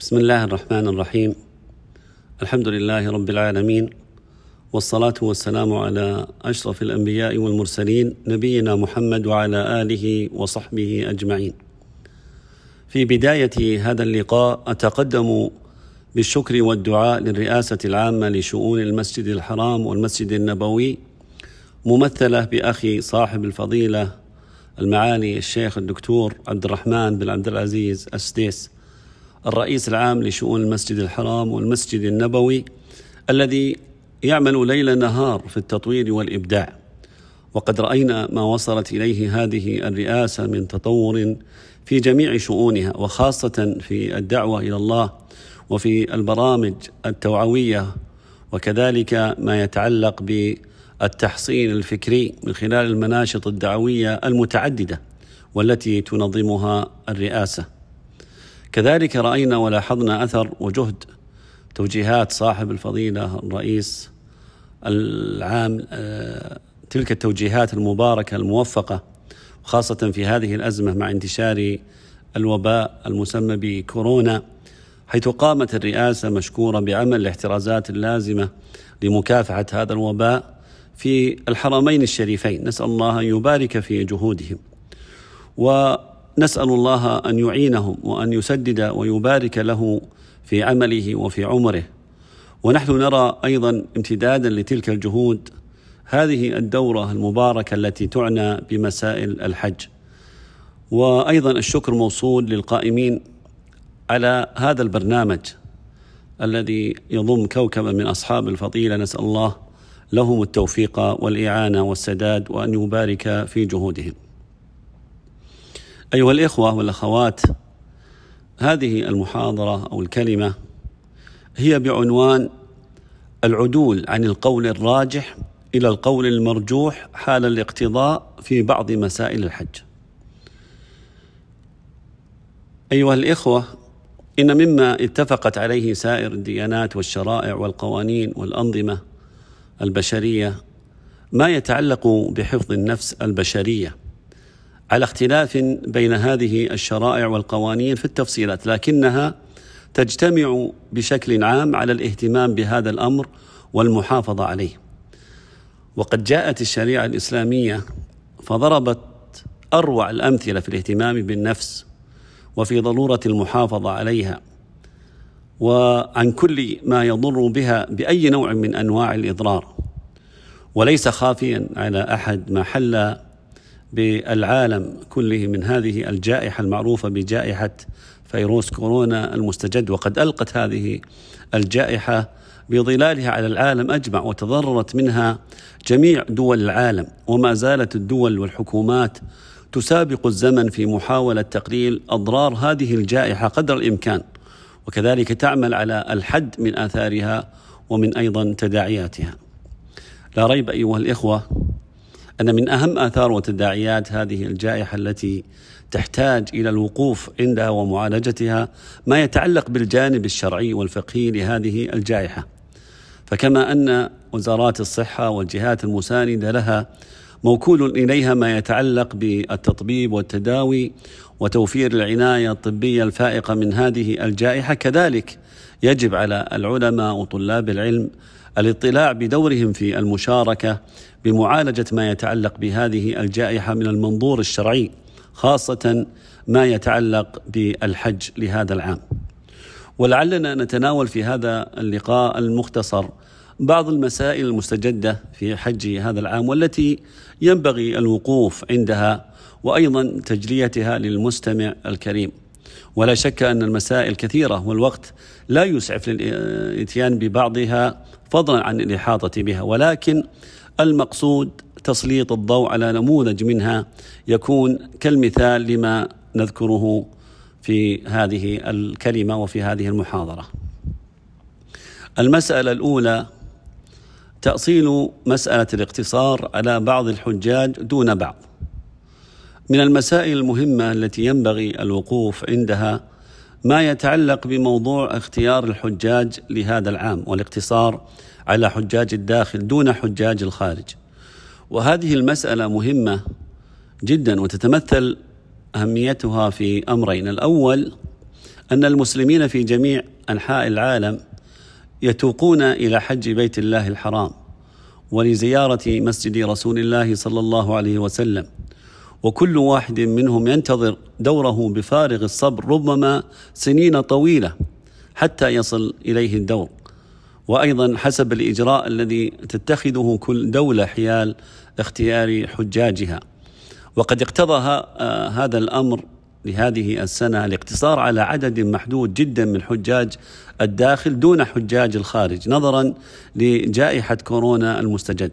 بسم الله الرحمن الرحيم الحمد لله رب العالمين والصلاة والسلام على أشرف الأنبياء والمرسلين نبينا محمد وعلى آله وصحبه أجمعين. في بداية هذا اللقاء أتقدم بالشكر والدعاء للرئاسة العامة لشؤون المسجد الحرام والمسجد النبوي ممثلة بأخي صاحب الفضيلة المعالي الشيخ الدكتور عبد الرحمن بن عبد العزيز السديس الرئيس العام لشؤون المسجد الحرام والمسجد النبوي الذي يعمل ليل نهار في التطوير والابداع وقد راينا ما وصلت اليه هذه الرئاسه من تطور في جميع شؤونها وخاصه في الدعوه الى الله وفي البرامج التوعويه وكذلك ما يتعلق بالتحصين الفكري من خلال المناشط الدعويه المتعدده والتي تنظمها الرئاسه كذلك راينا ولاحظنا اثر وجهد توجيهات صاحب الفضيله الرئيس العام آه، تلك التوجيهات المباركه الموفقه خاصه في هذه الازمه مع انتشار الوباء المسمى بكورونا حيث قامت الرئاسه مشكوره بعمل الاحترازات اللازمه لمكافحه هذا الوباء في الحرمين الشريفين نسال الله ان يبارك في جهودهم و نسال الله ان يعينهم وان يسدد ويبارك له في عمله وفي عمره ونحن نرى ايضا امتدادا لتلك الجهود هذه الدوره المباركه التي تعنى بمسائل الحج وايضا الشكر موصول للقائمين على هذا البرنامج الذي يضم كوكبا من اصحاب الفضيله نسال الله لهم التوفيق والاعانه والسداد وان يبارك في جهودهم أيها الإخوة والأخوات هذه المحاضرة أو الكلمة هي بعنوان العدول عن القول الراجح إلى القول المرجوح حال الاقتضاء في بعض مسائل الحج. أيها الإخوة إن مما اتفقت عليه سائر الديانات والشرائع والقوانين والأنظمة البشرية ما يتعلق بحفظ النفس البشريه على اختلاف بين هذه الشرائع والقوانين في التفصيلات لكنها تجتمع بشكل عام على الاهتمام بهذا الامر والمحافظه عليه. وقد جاءت الشريعه الاسلاميه فضربت اروع الامثله في الاهتمام بالنفس وفي ضروره المحافظه عليها وعن كل ما يضر بها باي نوع من انواع الاضرار وليس خافيا على احد ما حل بالعالم كله من هذه الجائحه المعروفه بجائحه فيروس كورونا المستجد وقد القت هذه الجائحه بظلالها على العالم اجمع وتضررت منها جميع دول العالم وما زالت الدول والحكومات تسابق الزمن في محاوله تقليل اضرار هذه الجائحه قدر الامكان وكذلك تعمل على الحد من اثارها ومن ايضا تداعياتها. لا ريب ايها الاخوه أن من أهم آثار وتداعيات هذه الجائحة التي تحتاج إلى الوقوف عندها ومعالجتها ما يتعلق بالجانب الشرعي والفقهي لهذه الجائحة فكما أن وزارات الصحة والجهات المساندة لها موكول إليها ما يتعلق بالتطبيب والتداوي وتوفير العناية الطبية الفائقة من هذه الجائحة كذلك يجب على العلماء وطلاب العلم الاطلاع بدورهم في المشاركه بمعالجه ما يتعلق بهذه الجائحه من المنظور الشرعي خاصه ما يتعلق بالحج لهذا العام. ولعلنا نتناول في هذا اللقاء المختصر بعض المسائل المستجده في حج هذا العام والتي ينبغي الوقوف عندها وايضا تجليتها للمستمع الكريم. ولا شك ان المسائل كثيره والوقت لا يسعف للاتيان ببعضها فضلا عن الاحاطه بها ولكن المقصود تسليط الضوء على نموذج منها يكون كالمثال لما نذكره في هذه الكلمه وفي هذه المحاضره. المساله الاولى تاصيل مساله الاقتصار على بعض الحجاج دون بعض. من المسائل المهمه التي ينبغي الوقوف عندها ما يتعلق بموضوع اختيار الحجاج لهذا العام والاقتصار على حجاج الداخل دون حجاج الخارج وهذه المساله مهمه جدا وتتمثل اهميتها في امرين الاول ان المسلمين في جميع انحاء العالم يتوقون الى حج بيت الله الحرام ولزياره مسجد رسول الله صلى الله عليه وسلم وكل واحد منهم ينتظر دوره بفارغ الصبر ربما سنين طويله حتى يصل اليه الدور وايضا حسب الاجراء الذي تتخذه كل دوله حيال اختيار حجاجها وقد اقتضى آه، هذا الامر لهذه السنه الاقتصار على عدد محدود جدا من حجاج الداخل دون حجاج الخارج نظرا لجائحه كورونا المستجد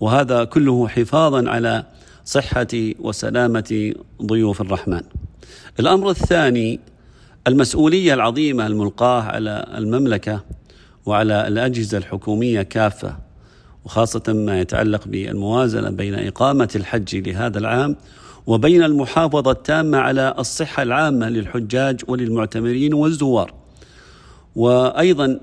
وهذا كله حفاظا على صحة وسلامة ضيوف الرحمن. الأمر الثاني المسؤولية العظيمة الملقاة على المملكة وعلى الأجهزة الحكومية كافة وخاصة ما يتعلق بالموازنة بين إقامة الحج لهذا العام وبين المحافظة التامة على الصحة العامة للحجاج وللمعتمرين والزوار. وأيضا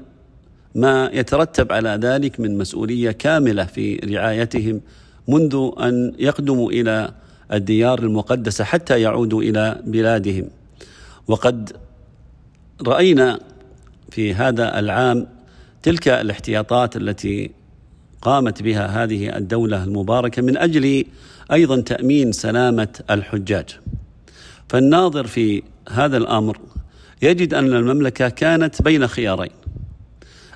ما يترتب على ذلك من مسؤولية كاملة في رعايتهم منذ ان يقدموا الى الديار المقدسه حتى يعودوا الى بلادهم وقد راينا في هذا العام تلك الاحتياطات التي قامت بها هذه الدوله المباركه من اجل ايضا تامين سلامه الحجاج فالناظر في هذا الامر يجد ان المملكه كانت بين خيارين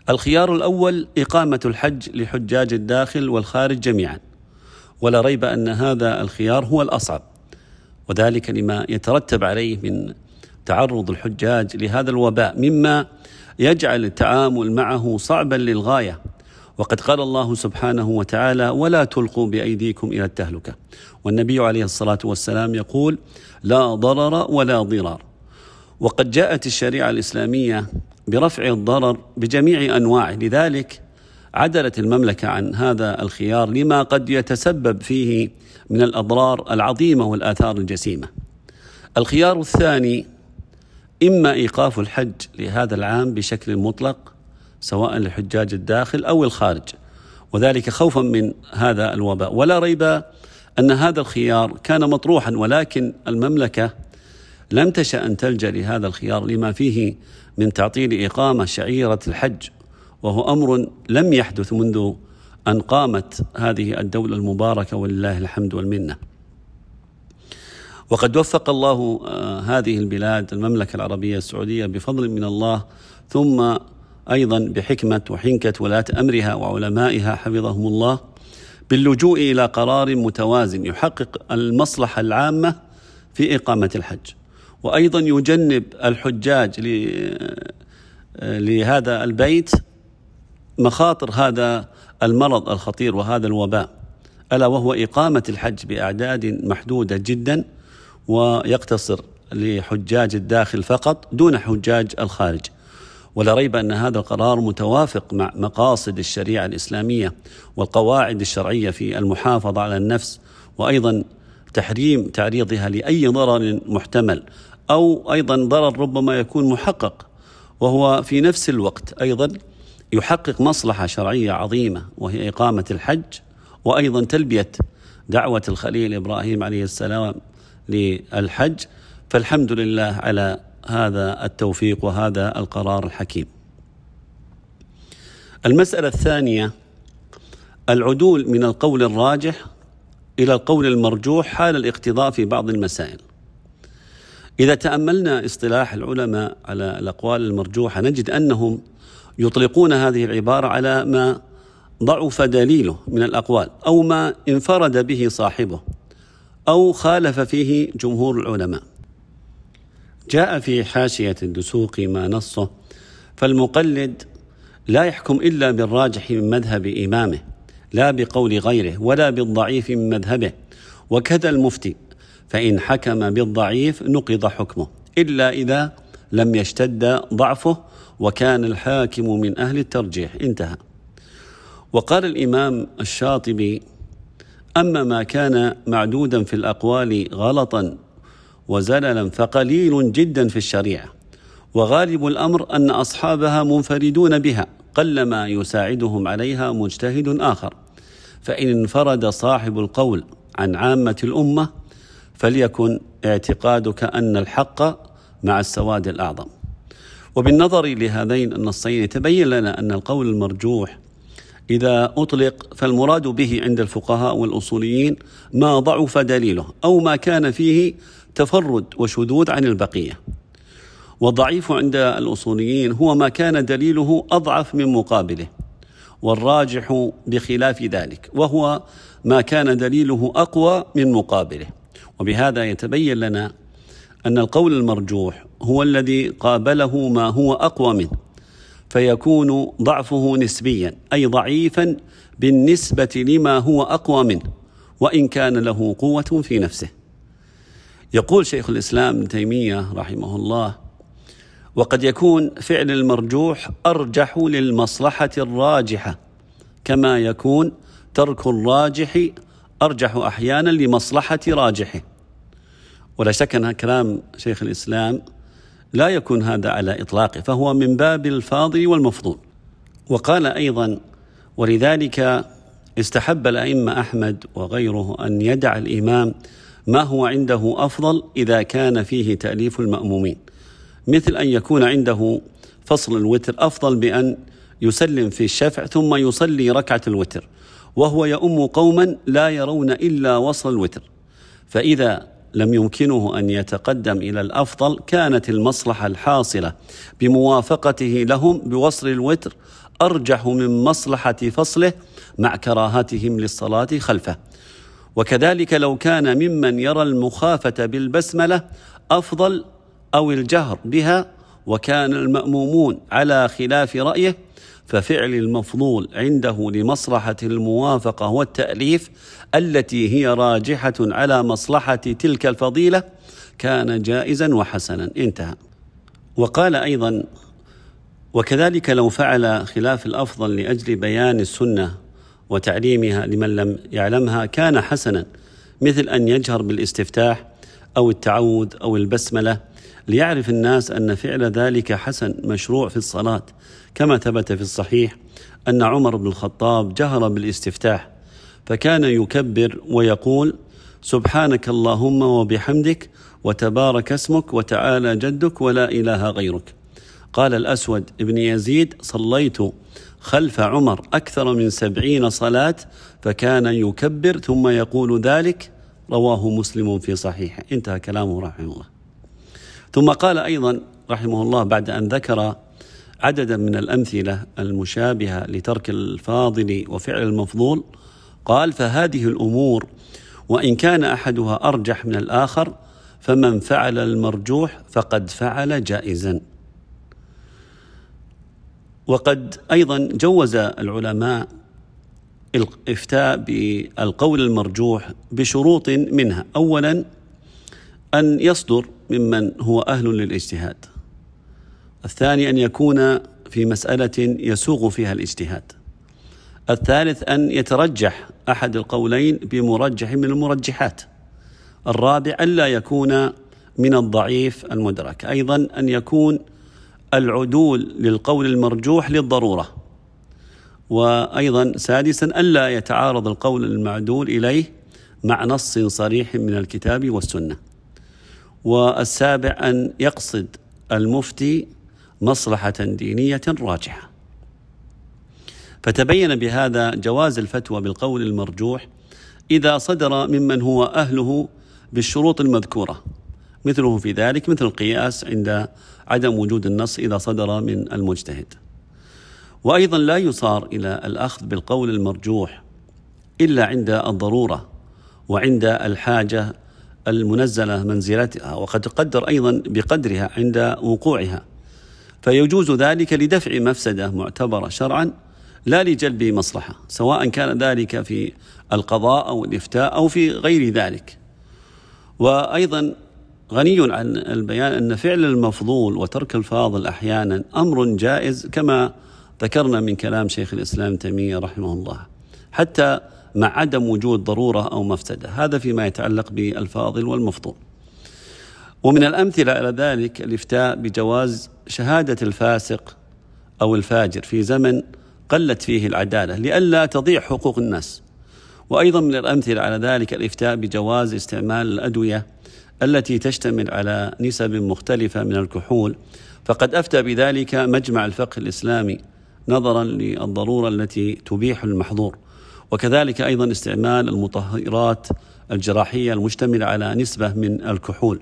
الخيار الاول اقامه الحج لحجاج الداخل والخارج جميعا ولا ريب ان هذا الخيار هو الاصعب وذلك لما يترتب عليه من تعرض الحجاج لهذا الوباء مما يجعل التعامل معه صعبا للغايه وقد قال الله سبحانه وتعالى ولا تلقوا بايديكم الى التهلكه والنبي عليه الصلاه والسلام يقول لا ضرر ولا ضرار وقد جاءت الشريعه الاسلاميه برفع الضرر بجميع انواعه لذلك عدلت المملكه عن هذا الخيار لما قد يتسبب فيه من الاضرار العظيمه والاثار الجسيمه. الخيار الثاني اما ايقاف الحج لهذا العام بشكل مطلق سواء لحجاج الداخل او الخارج وذلك خوفا من هذا الوباء ولا ريب ان هذا الخيار كان مطروحا ولكن المملكه لم تشا ان تلجا لهذا الخيار لما فيه من تعطيل اقامه شعيره الحج وهو امر لم يحدث منذ ان قامت هذه الدوله المباركه ولله الحمد والمنه. وقد وفق الله آه، هذه البلاد المملكه العربيه السعوديه بفضل من الله ثم ايضا بحكمه وحنكه ولاه امرها وعلمائها حفظهم الله باللجوء الى قرار متوازن يحقق المصلحه العامه في اقامه الحج. وايضا يجنب الحجاج آه، لهذا البيت مخاطر هذا المرض الخطير وهذا الوباء الا وهو اقامه الحج باعداد محدوده جدا ويقتصر لحجاج الداخل فقط دون حجاج الخارج ولا ريب ان هذا القرار متوافق مع مقاصد الشريعه الاسلاميه والقواعد الشرعيه في المحافظه على النفس وايضا تحريم تعريضها لاي ضرر محتمل او ايضا ضرر ربما يكون محقق وهو في نفس الوقت ايضا يحقق مصلحة شرعية عظيمة وهي إقامة الحج وأيضا تلبية دعوة الخليل إبراهيم عليه السلام للحج فالحمد لله على هذا التوفيق وهذا القرار الحكيم. المسألة الثانية العدول من القول الراجح إلى القول المرجوح حال الاقتضاء في بعض المسائل. إذا تأملنا اصطلاح العلماء على الأقوال المرجوحة نجد أنهم يطلقون هذه العبارة على ما ضعف دليله من الأقوال أو ما انفرد به صاحبه أو خالف فيه جمهور العلماء جاء في حاشية الدسوق ما نصه فالمقلد لا يحكم إلا بالراجح من مذهب إمامه لا بقول غيره ولا بالضعيف من مذهبه وكذا المفتي فإن حكم بالضعيف نقض حكمه إلا إذا لم يشتد ضعفه وكان الحاكم من أهل الترجيح انتهى وقال الإمام الشاطبي أما ما كان معدودا في الأقوال غلطا وزللا فقليل جدا في الشريعة وغالب الأمر أن أصحابها منفردون بها قلما يساعدهم عليها مجتهد آخر فإن انفرد صاحب القول عن عامة الأمة فليكن اعتقادك أن الحق مع السواد الأعظم وبالنظر لهذين النصين يتبين لنا أن القول المرجوح إذا أطلق فالمراد به عند الفقهاء والأصوليين ما ضعف دليله أو ما كان فيه تفرد وشذوذ عن البقية والضعيف عند الأصوليين هو ما كان دليله أضعف من مقابله والراجح بخلاف ذلك وهو ما كان دليله أقوى من مقابله وبهذا يتبين لنا أن القول المرجوح هو الذي قابله ما هو أقوى منه فيكون ضعفه نسبيا أي ضعيفا بالنسبة لما هو أقوى منه وإن كان له قوة في نفسه يقول شيخ الإسلام ابن تيمية رحمه الله وقد يكون فعل المرجوح أرجح للمصلحة الراجحة كما يكون ترك الراجح أرجح أحيانا لمصلحة راجحه ولا شك أن كلام شيخ الإسلام لا يكون هذا على إطلاقه فهو من باب الفاضل والمفضول وقال أيضا ولذلك استحب الأئمة أحمد وغيره أن يدع الإمام ما هو عنده أفضل إذا كان فيه تأليف المأمومين مثل أن يكون عنده فصل الوتر أفضل بأن يسلم في الشفع ثم يصلي ركعة الوتر وهو يؤم قوما لا يرون إلا وصل الوتر فإذا لم يمكنه ان يتقدم الى الافضل كانت المصلحه الحاصله بموافقته لهم بوصل الوتر ارجح من مصلحه فصله مع كراهتهم للصلاه خلفه وكذلك لو كان ممن يرى المخافه بالبسمله افضل او الجهر بها وكان المامومون على خلاف رايه ففعل المفضول عنده لمصلحة الموافقة والتأليف التي هي راجحة على مصلحة تلك الفضيلة كان جائزا وحسنا انتهى وقال أيضا وكذلك لو فعل خلاف الأفضل لأجل بيان السنة وتعليمها لمن لم يعلمها كان حسنا مثل أن يجهر بالاستفتاح أو التعود أو البسملة ليعرف الناس أن فعل ذلك حسن مشروع في الصلاة كما ثبت في الصحيح أن عمر بن الخطاب جهر بالاستفتاح فكان يكبر ويقول سبحانك اللهم وبحمدك وتبارك اسمك وتعالى جدك ولا إله غيرك قال الأسود ابن يزيد صليت خلف عمر أكثر من سبعين صلاة فكان يكبر ثم يقول ذلك رواه مسلم في صحيحه انتهى كلامه رحمه الله ثم قال أيضا رحمه الله بعد أن ذكر عددا من الأمثلة المشابهة لترك الفاضل وفعل المفضول قال فهذه الأمور وإن كان أحدها أرجح من الآخر فمن فعل المرجوح فقد فعل جائزا وقد أيضا جوز العلماء الإفتاء بالقول المرجوح بشروط منها أولا أن يصدر ممن هو أهل للاجتهاد الثاني أن يكون في مسألة يسوغ فيها الاجتهاد الثالث أن يترجح أحد القولين بمرجح من المرجحات الرابع ألا يكون من الضعيف المدرك أيضا أن يكون العدول للقول المرجوح للضرورة وأيضا سادسا ألا يتعارض القول المعدول إليه مع نص صريح من الكتاب والسنة والسابع أن يقصد المفتي مصلحة دينية راجحة فتبين بهذا جواز الفتوى بالقول المرجوح إذا صدر ممن هو أهله بالشروط المذكورة مثله في ذلك مثل القياس عند عدم وجود النص إذا صدر من المجتهد وأيضا لا يصار إلى الأخذ بالقول المرجوح إلا عند الضرورة وعند الحاجة المنزلة منزلتها وقد تقدر أيضا بقدرها عند وقوعها فيجوز ذلك لدفع مفسده معتبره شرعا لا لجلب مصلحه سواء كان ذلك في القضاء او الافتاء او في غير ذلك وايضا غني عن البيان ان فعل المفضول وترك الفاضل احيانا امر جائز كما ذكرنا من كلام شيخ الاسلام تيميه رحمه الله حتى مع عدم وجود ضروره او مفسده هذا فيما يتعلق بالفاضل والمفضول ومن الأمثلة على ذلك الإفتاء بجواز شهادة الفاسق أو الفاجر في زمن قلت فيه العدالة لئلا تضيع حقوق الناس وأيضا من الأمثلة على ذلك الإفتاء بجواز استعمال الأدوية التي تشتمل على نسب مختلفة من الكحول فقد أفتى بذلك مجمع الفقه الإسلامي نظرا للضرورة التي تبيح المحظور وكذلك أيضا استعمال المطهرات الجراحية المشتملة على نسبة من الكحول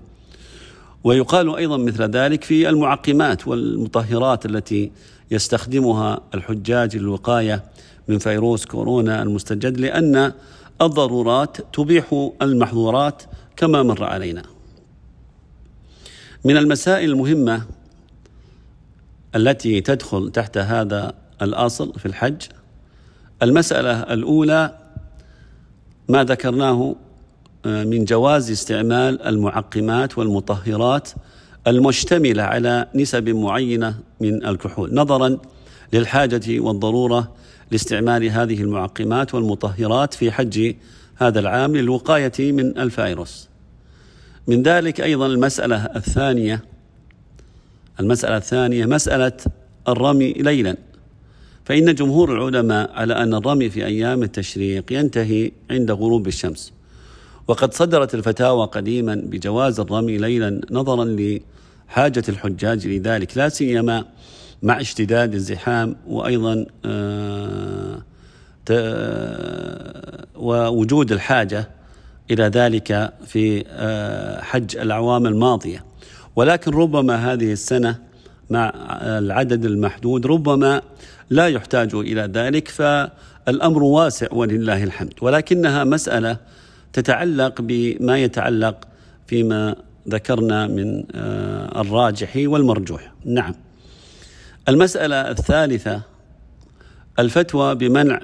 ويقال ايضا مثل ذلك في المعقمات والمطهرات التي يستخدمها الحجاج للوقايه من فيروس كورونا المستجد لان الضرورات تبيح المحظورات كما مر علينا. من المسائل المهمه التي تدخل تحت هذا الاصل في الحج المساله الاولى ما ذكرناه من جواز استعمال المعقمات والمطهرات المشتمله على نسب معينه من الكحول نظرا للحاجه والضروره لاستعمال هذه المعقمات والمطهرات في حج هذا العام للوقايه من الفيروس. من ذلك ايضا المساله الثانيه المساله الثانيه مساله الرمي ليلا فان جمهور العلماء على ان الرمي في ايام التشريق ينتهي عند غروب الشمس وقد صدرت الفتاوى قديما بجواز الرمي ليلا نظرا لحاجة الحجاج لذلك لا سيما مع اشتداد الزحام وأيضا آه، آه، ووجود الحاجة إلى ذلك في آه، حج الأعوام الماضية ولكن ربما هذه السنة مع العدد المحدود ربما لا يحتاج إلى ذلك فالأمر واسع ولله الحمد ولكنها مسألة تتعلق بما يتعلق فيما ذكرنا من آه، الراجح والمرجوح نعم المسألة الثالثة الفتوى بمنع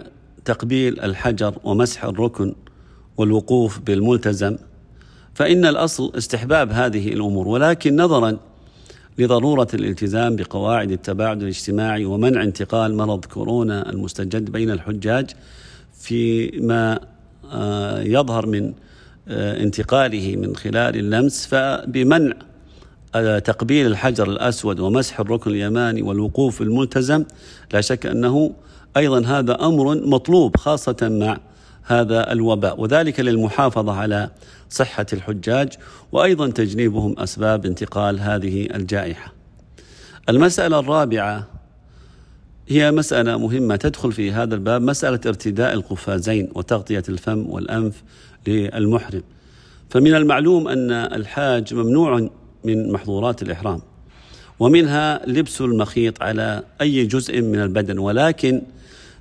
تقبيل الحجر ومسح الركن والوقوف بالملتزم فإن الأصل استحباب هذه الأمور ولكن نظرا لضرورة الالتزام بقواعد التباعد الاجتماعي ومنع انتقال مرض كورونا المستجد بين الحجاج فيما آه، يظهر من آه، انتقاله من خلال اللمس فبمنع آه، تقبيل الحجر الأسود ومسح الركن اليماني والوقوف الملتزم لا شك أنه أيضا هذا أمر مطلوب خاصة مع هذا الوباء وذلك للمحافظة على صحة الحجاج وأيضا تجنيبهم أسباب انتقال هذه الجائحة المسألة الرابعة هي مسألة مهمة تدخل في هذا الباب مسألة ارتداء القفازين وتغطية الفم والأنف للمحرم فمن المعلوم أن الحاج ممنوع من محظورات الإحرام ومنها لبس المخيط على أي جزء من البدن ولكن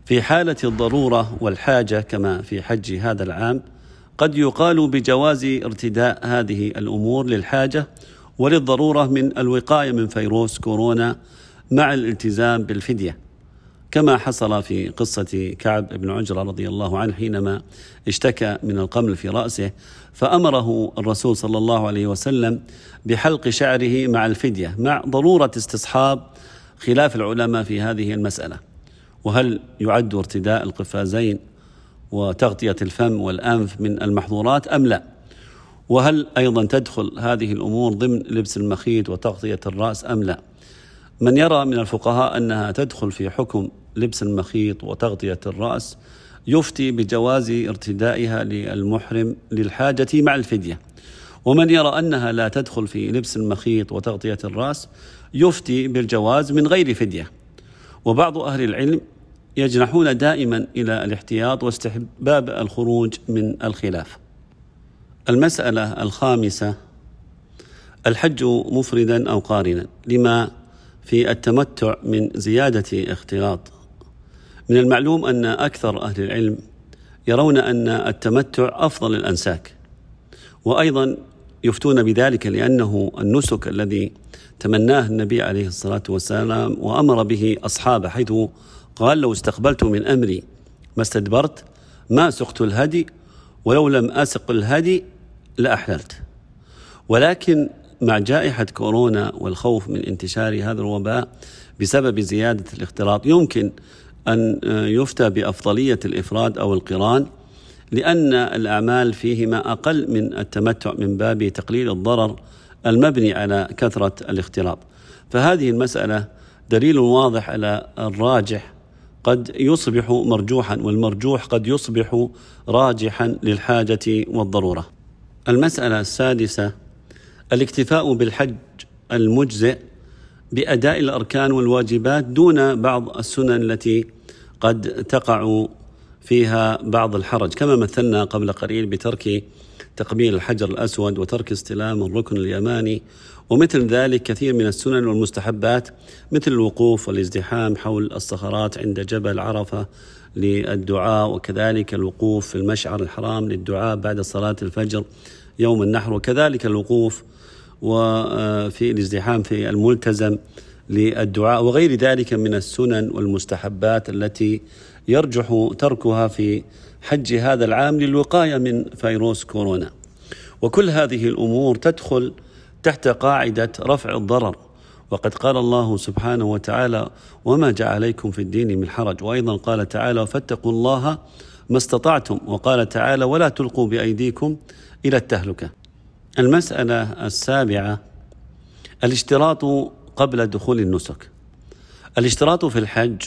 في حالة الضرورة والحاجة كما في حج هذا العام قد يقال بجواز ارتداء هذه الأمور للحاجة وللضرورة من الوقاية من فيروس كورونا مع الالتزام بالفدية كما حصل في قصة كعب بن عجرة رضي الله عنه حينما اشتكى من القمل في رأسه فأمره الرسول صلى الله عليه وسلم بحلق شعره مع الفدية مع ضرورة استصحاب خلاف العلماء في هذه المسألة وهل يعد ارتداء القفازين وتغطية الفم والأنف من المحظورات أم لا وهل أيضا تدخل هذه الأمور ضمن لبس المخيط وتغطية الرأس أم لا من يرى من الفقهاء أنها تدخل في حكم لبس المخيط وتغطية الرأس يفتي بجواز ارتدائها للمحرم للحاجة مع الفدية ومن يرى أنها لا تدخل في لبس المخيط وتغطية الرأس يفتي بالجواز من غير فدية وبعض أهل العلم يجنحون دائما إلى الاحتياط واستحباب الخروج من الخلاف المسألة الخامسة الحج مفردا أو قارنا لما في التمتع من زيادة اختلاط من المعلوم أن أكثر أهل العلم يرون أن التمتع أفضل الأنساك وأيضا يفتون بذلك لأنه النسك الذي تمناه النبي عليه الصلاة والسلام وأمر به أصحابه حيث قال لو استقبلت من أمري ما استدبرت ما سقت الهدي ولو لم أسق الهدي لأحللت ولكن مع جائحة كورونا والخوف من انتشار هذا الوباء بسبب زيادة الاختلاط يمكن أن آه، يفتى بأفضلية الإفراد أو القران لأن الأعمال فيهما أقل من التمتع من باب تقليل الضرر المبني على كثرة الاختلاط فهذه المسألة دليل واضح على الراجح قد يصبح مرجوحا والمرجوح قد يصبح راجحا للحاجة والضرورة المسألة السادسة الاكتفاء بالحج المجزئ بأداء الأركان والواجبات دون بعض السنن التي قد تقع فيها بعض الحرج كما مثلنا قبل قليل بترك تقبيل الحجر الأسود وترك استلام الركن اليماني ومثل ذلك كثير من السنن والمستحبات مثل الوقوف والازدحام حول الصخرات عند جبل عرفة للدعاء وكذلك الوقوف في المشعر الحرام للدعاء بعد صلاة الفجر يوم النحر وكذلك الوقوف وفي آه، الازدحام في الملتزم للدعاء وغير ذلك من السنن والمستحبات التي يرجح تركها في حج هذا العام للوقايه من فيروس كورونا. وكل هذه الامور تدخل تحت قاعده رفع الضرر وقد قال الله سبحانه وتعالى وما جعليكم في الدين من حرج وايضا قال تعالى فاتقوا الله ما استطعتم وقال تعالى ولا تلقوا بايديكم الى التهلكه. المساله السابعه الاشتراط قبل دخول النسك الاشتراط في الحج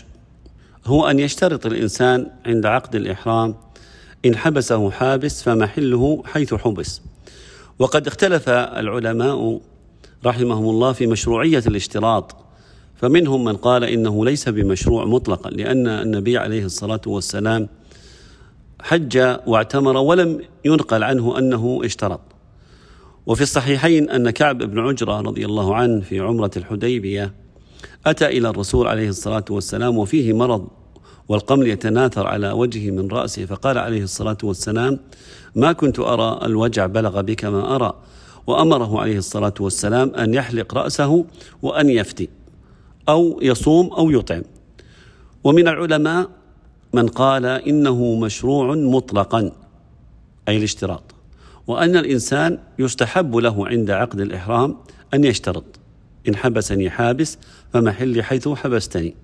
هو أن يشترط الإنسان عند عقد الإحرام إن حبسه حابس فمحله حيث حبس وقد اختلف العلماء رحمهم الله في مشروعية الاشتراط فمنهم من قال إنه ليس بمشروع مطلقا لأن النبي عليه الصلاة والسلام حج واعتمر ولم ينقل عنه أنه اشترط وفي الصحيحين أن كعب بن عجرة رضي الله عنه في عمرة الحديبية أتى إلى الرسول عليه الصلاة والسلام وفيه مرض والقمل يتناثر على وجهه من رأسه فقال عليه الصلاة والسلام ما كنت أرى الوجع بلغ بك ما أرى وأمره عليه الصلاة والسلام أن يحلق رأسه وأن يفتي أو يصوم أو يطعم ومن العلماء من قال إنه مشروع مطلقا أي الاشتراط وأن الإنسان يستحب له عند عقد الإحرام أن يشترط إن حبسني حابس فمحلي حيث حبستني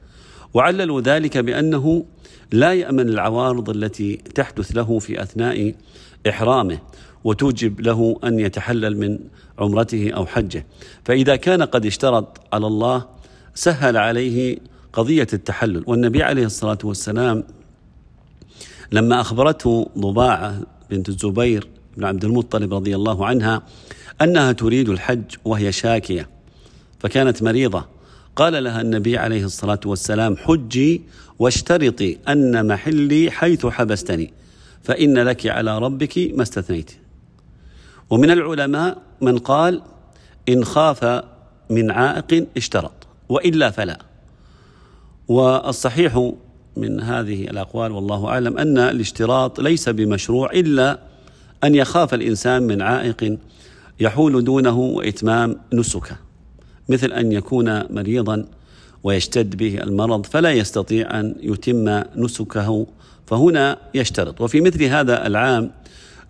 وعللوا ذلك بأنه لا يأمن العوارض التي تحدث له في أثناء إحرامه وتوجب له أن يتحلل من عمرته أو حجه فإذا كان قد اشترط على الله سهل عليه قضية التحلل والنبي عليه الصلاة والسلام لما أخبرته ضباعة بنت الزبير بن عبد المطلب رضي الله عنها انها تريد الحج وهي شاكيه فكانت مريضه قال لها النبي عليه الصلاه والسلام حجي واشترطي ان محلي حيث حبستني فان لك على ربك ما استثنيت ومن العلماء من قال ان خاف من عائق اشترط والا فلا والصحيح من هذه الاقوال والله اعلم ان الاشتراط ليس بمشروع الا أن يخاف الإنسان من عائق يحول دونه وإتمام نسكه مثل أن يكون مريضا ويشتد به المرض فلا يستطيع أن يتم نسكه فهنا يشترط وفي مثل هذا العام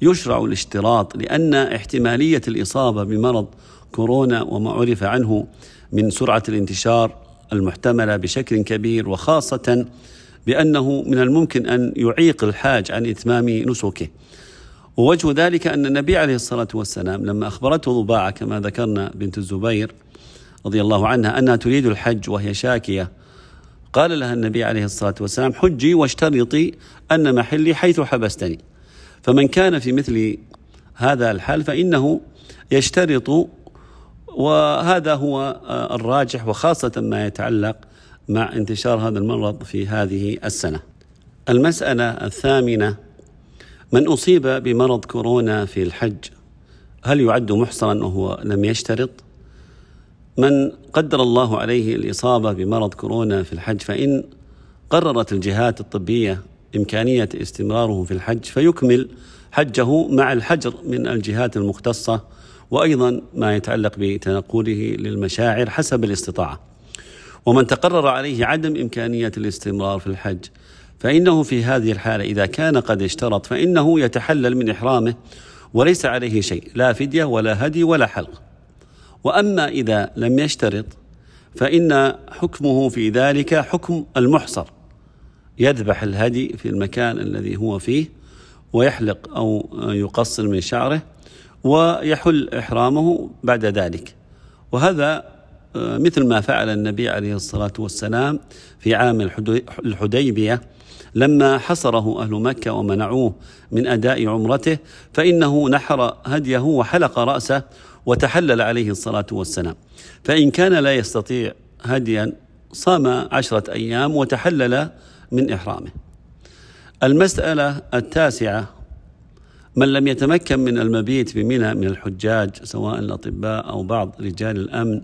يشرع الاشتراط لأن احتمالية الإصابة بمرض كورونا وما عرف عنه من سرعة الانتشار المحتملة بشكل كبير وخاصة بأنه من الممكن أن يعيق الحاج عن إتمام نسكه ووجه ذلك أن النبي عليه الصلاة والسلام لما أخبرته ضباعة كما ذكرنا بنت الزبير رضي الله عنها أنها تريد الحج وهي شاكية قال لها النبي عليه الصلاة والسلام حجي واشترطي أن محلي حيث حبستني فمن كان في مثل هذا الحال فإنه يشترط وهذا هو الراجح وخاصة ما يتعلق مع انتشار هذا المرض في هذه السنة المسألة الثامنة من أصيب بمرض كورونا في الحج هل يعد محصرا وهو لم يشترط؟ من قدر الله عليه الإصابة بمرض كورونا في الحج فإن قررت الجهات الطبية إمكانية استمراره في الحج فيكمل حجه مع الحجر من الجهات المختصة وأيضا ما يتعلق بتنقله للمشاعر حسب الاستطاعة ومن تقرر عليه عدم إمكانية الاستمرار في الحج فإنه في هذه الحالة إذا كان قد اشترط فإنه يتحلل من إحرامه وليس عليه شيء لا فدية ولا هدي ولا حلق وأما إذا لم يشترط فإن حكمه في ذلك حكم المحصر يذبح الهدي في المكان الذي هو فيه ويحلق أو يقصر من شعره ويحل إحرامه بعد ذلك وهذا آه، مثل ما فعل النبي عليه الصلاة والسلام في عام الحديبية لما حصره أهل مكة ومنعوه من أداء عمرته فإنه نحر هديه وحلق رأسه وتحلل عليه الصلاة والسلام فإن كان لا يستطيع هديا صام عشرة أيام وتحلل من إحرامه المسألة التاسعة من لم يتمكن من المبيت بمنى من الحجاج سواء الأطباء أو بعض رجال الأمن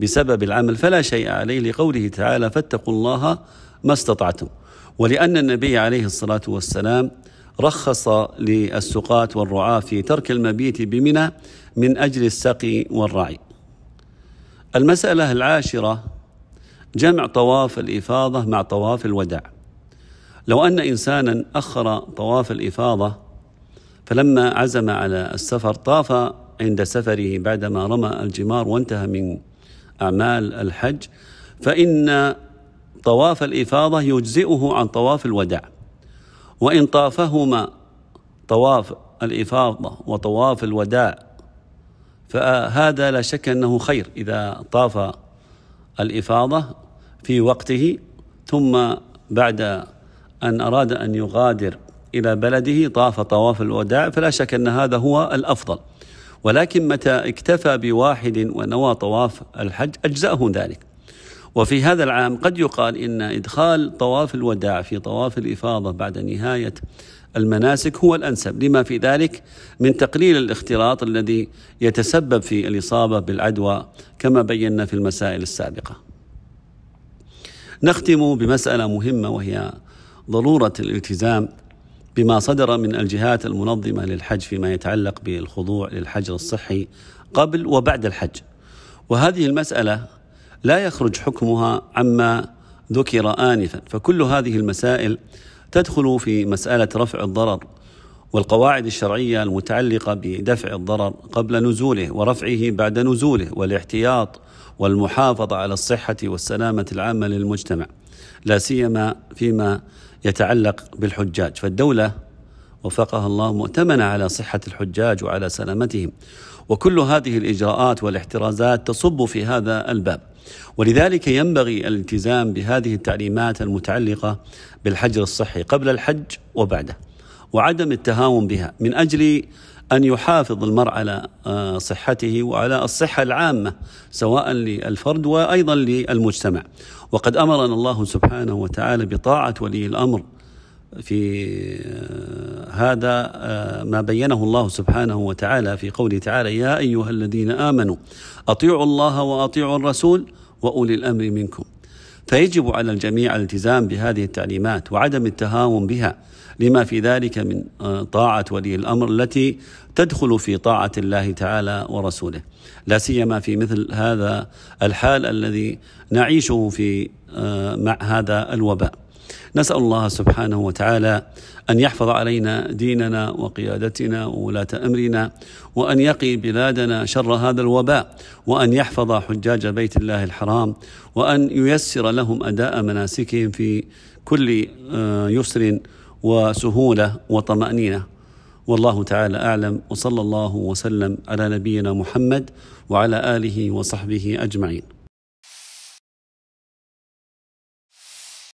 بسبب العمل فلا شيء عليه لقوله تعالى فاتقوا الله ما استطعتم ولأن النبي عليه الصلاة والسلام رخص للسقاة والرعاة في ترك المبيت بمنى من أجل السقي والرعي المسألة العاشرة جمع طواف الإفاضة مع طواف الوداع لو أن إنسانا أخر طواف الإفاضة فلما عزم على السفر طاف عند سفره بعدما رمى الجمار وانتهى من أعمال الحج فإن طواف الإفاضة يجزئه عن طواف الوداع وإن طافهما طواف الإفاضة وطواف الوداع فهذا لا شك أنه خير إذا طاف الإفاضة في وقته ثم بعد أن أراد أن يغادر إلى بلده طاف طواف الوداع فلا شك أن هذا هو الأفضل ولكن متى اكتفى بواحد ونوى طواف الحج أجزأه ذلك وفي هذا العام قد يقال إن إدخال طواف الوداع في طواف الإفاضة بعد نهاية المناسك هو الأنسب لما في ذلك من تقليل الاختلاط الذي يتسبب في الإصابة بالعدوى كما بينا في المسائل السابقة نختم بمسألة مهمة وهي ضرورة الالتزام بما صدر من الجهات المنظمة للحج فيما يتعلق بالخضوع للحجر الصحي قبل وبعد الحج وهذه المسألة لا يخرج حكمها عما ذكر آنفا فكل هذه المسائل تدخل في مسألة رفع الضرر والقواعد الشرعية المتعلقة بدفع الضرر قبل نزوله ورفعه بعد نزوله والاحتياط والمحافظة على الصحة والسلامة العامة للمجتمع لا سيما فيما يتعلق بالحجاج فالدولة وفقها الله مؤتمنة على صحة الحجاج وعلى سلامتهم وكل هذه الإجراءات والاحترازات تصب في هذا الباب ولذلك ينبغي الالتزام بهذه التعليمات المتعلقه بالحجر الصحي قبل الحج وبعده وعدم التهاون بها من اجل أن يحافظ المرء على آه، صحته وعلى الصحة العامة سواء للفرد وأيضا للمجتمع وقد أمرنا الله سبحانه وتعالى بطاعة ولي الأمر في آه، هذا آه، ما بينه الله سبحانه وتعالى في قوله تعالى يا ايها الذين امنوا اطيعوا الله واطيعوا الرسول واولي الامر منكم فيجب على الجميع الالتزام بهذه التعليمات وعدم التهاون بها لما في ذلك من آه، طاعه ولي الامر التي تدخل في طاعه الله تعالى ورسوله لا سيما في مثل هذا الحال الذي نعيشه في مع هذا الوباء نسأل الله سبحانه وتعالى أن يحفظ علينا ديننا وقيادتنا وولاة أمرنا وأن يقي بلادنا شر هذا الوباء وأن يحفظ حجاج بيت الله الحرام وأن ييسر لهم أداء مناسكهم في كل آه، يسر وسهولة وطمأنينة والله تعالى أعلم وصلى الله وسلم على نبينا محمد وعلى آله وصحبه أجمعين